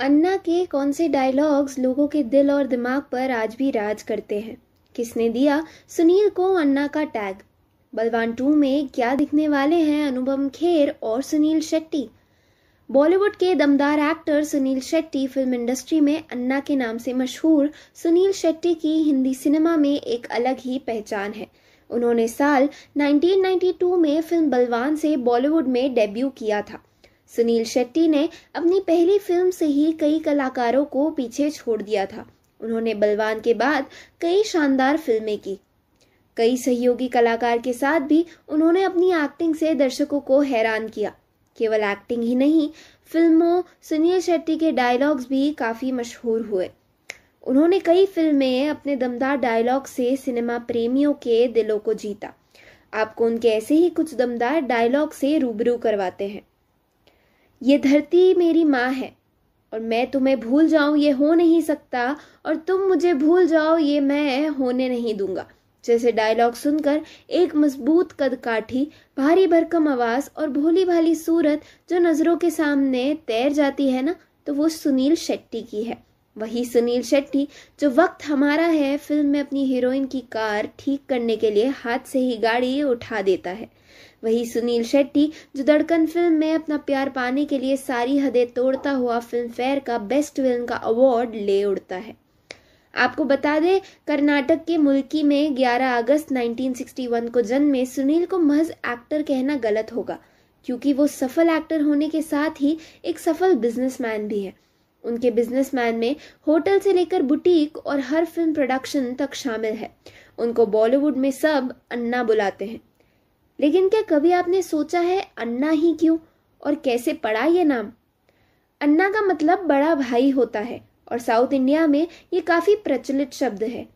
अन्ना के कौन से डायलॉग्स लोगों के दिल और दिमाग पर आज भी राज करते हैं किसने दिया सुनील को अन्ना का टैग बलवान टू में क्या दिखने वाले हैं अनुपम खेर और सुनील शेट्टी बॉलीवुड के दमदार actor Sunil Shetty film industry में अन्ना के नाम से मशहूर सुनील शेट्टी की हिंदी सिनेमा में एक अलग ही पहचान है उन्होंने साल 1992 में फिल्म बलवान से बॉलीवुड में डेब्यू किया था सुनील शेट्टी ने अपनी पहली फिल्म से ही कई कलाकारों को पीछे छोड़ दिया था उन्होंने बलवान के बाद कई शानदार फिल्में की कई सहयोगी कलाकार के साथ भी उन्होंने अपनी एक्टिंग से दर्शकों को हैरान किया केवल एक्टिंग ही नहीं फिल्मों सुनील शेट्टी के डायलॉग्स भी काफ़ी मशहूर हुए उन्होंने कई फिल्में अपने दमदार डायलॉग से सिनेमा प्रेमियों के दिलों को जीता आपको उनके ऐसे ही कुछ दमदार डायलॉग से रूबरू करवाते हैं ये धरती मेरी माँ है और मैं तुम्हें भूल जाऊँ ये हो नहीं सकता और तुम मुझे भूल जाओ ये मैं होने नहीं दूंगा जैसे डायलॉग सुनकर एक मजबूत कद काठी भारी भरकम आवाज और भोली भाली सूरत जो नज़रों के सामने तैर जाती है ना तो वो सुनील शेट्टी की है वही सुनील शेट्टी जो वक्त हमारा है फिल्म में अपनी हीरोइन की कार ठीक करने के लिए हाथ से ही गाड़ी उठा देता है वही सुनील शेट्टी जो धड़कन फिल्म में अपना प्यार पाने के लिए सारी हदें तोड़ता हुआ फिल्म फेयर का बेस्ट फिल्म का अवार्ड ले उड़ता है आपको बता दें कर्नाटक के मुल्की में 11 अगस्त 1961 को जन्मे सुनील को महज एक्टर कहना गलत होगा क्योंकि वो सफल एक्टर होने के साथ ही एक सफल बिजनेसमैन भी है उनके बिजनेसमैन में होटल से लेकर बुटीक और हर फिल्म प्रोडक्शन तक शामिल है उनको बॉलीवुड में सब अन्ना बुलाते हैं लेकिन क्या कभी आपने सोचा है अन्ना ही क्यों और कैसे पड़ा ये नाम अन्ना का मतलब बड़ा भाई होता है और साउथ इंडिया में ये काफ़ी प्रचलित शब्द है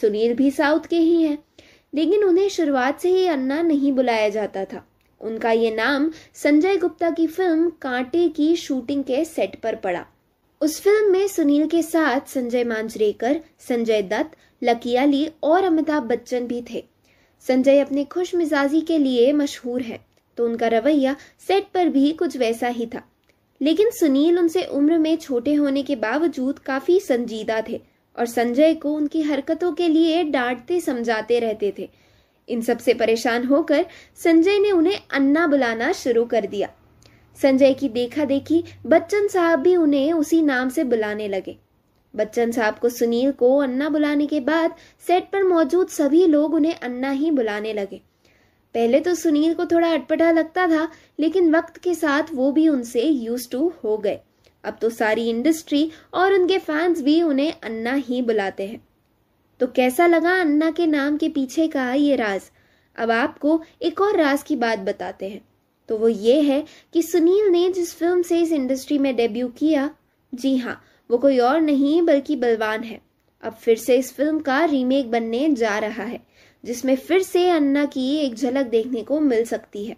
सुनील भी साउथ के ही हैं लेकिन उन्हें शुरुआत से ही अन्ना नहीं बुलाया जाता था उनका ये नाम संजय गुप्ता की फिल्म कांटे की शूटिंग के सेट पर पड़ा उस फिल्म में सुनील के साथ संजय मांजरेकर संजय दत्त लकी अली और अमिताभ बच्चन भी थे संजय अपने खुश मिजाजी के लिए मशहूर हैं तो उनका रवैया सेट पर भी कुछ वैसा ही था लेकिन सुनील उनसे उम्र में छोटे होने के बावजूद काफ़ी संजीदा थे और संजय को उनकी हरकतों के लिए डांटते समझाते रहते थे इन सबसे परेशान होकर संजय ने उन्हें अन्ना बुलाना शुरू कर दिया संजय की देखा देखी बच्चन साहब भी उन्हें उसी नाम से बुलाने लगे बच्चन साहब को सुनील को अन्ना बुलाने के बाद सेट पर मौजूद सभी लोग उन्हें अन्ना ही बुलाने लगे पहले तो सुनील को थोड़ा अटपटा लगता था लेकिन वक्त के साथ वो भी उनसे यूज टू हो गए अब तो सारी इंडस्ट्री और उनके फैंस भी उन्हें अन्ना ही बुलाते हैं तो कैसा लगा अन्ना के नाम के पीछे का ये राज अब आपको एक और राज की बात बताते हैं तो वो ये है कि सुनील ने जिस फिल्म से इस इंडस्ट्री में डेब्यू किया जी हाँ वो कोई और नहीं बल्कि बलवान है अब फिर से इस फिल्म का रीमेक बनने जा रहा है जिसमें फिर से अन्ना की एक झलक देखने को मिल सकती है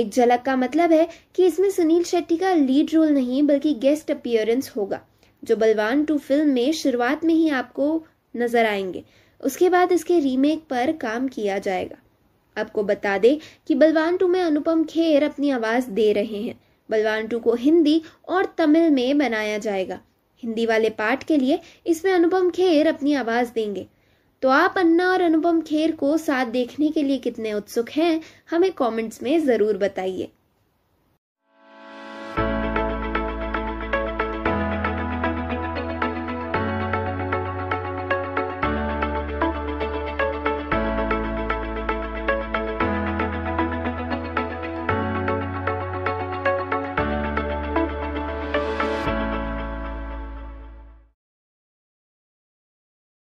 एक झलक का मतलब है कि इसमें सुनील शेट्टी का लीड रोल नहीं बल्कि गेस्ट अपियरेंस होगा जो बलवान टू फिल्म में शुरुआत में ही आपको नजर आएंगे उसके बाद इसके रीमेक पर काम किया जाएगा आपको बता दें कि बलवान टू में अनुपम खेर अपनी आवाज़ दे रहे हैं बलवान टू को हिंदी और तमिल में बनाया जाएगा हिंदी वाले पार्ट के लिए इसमें अनुपम खेर अपनी आवाज़ देंगे तो आप अन्ना और अनुपम खेर को साथ देखने के लिए कितने उत्सुक हैं हमें कमेंट्स में ज़रूर बताइए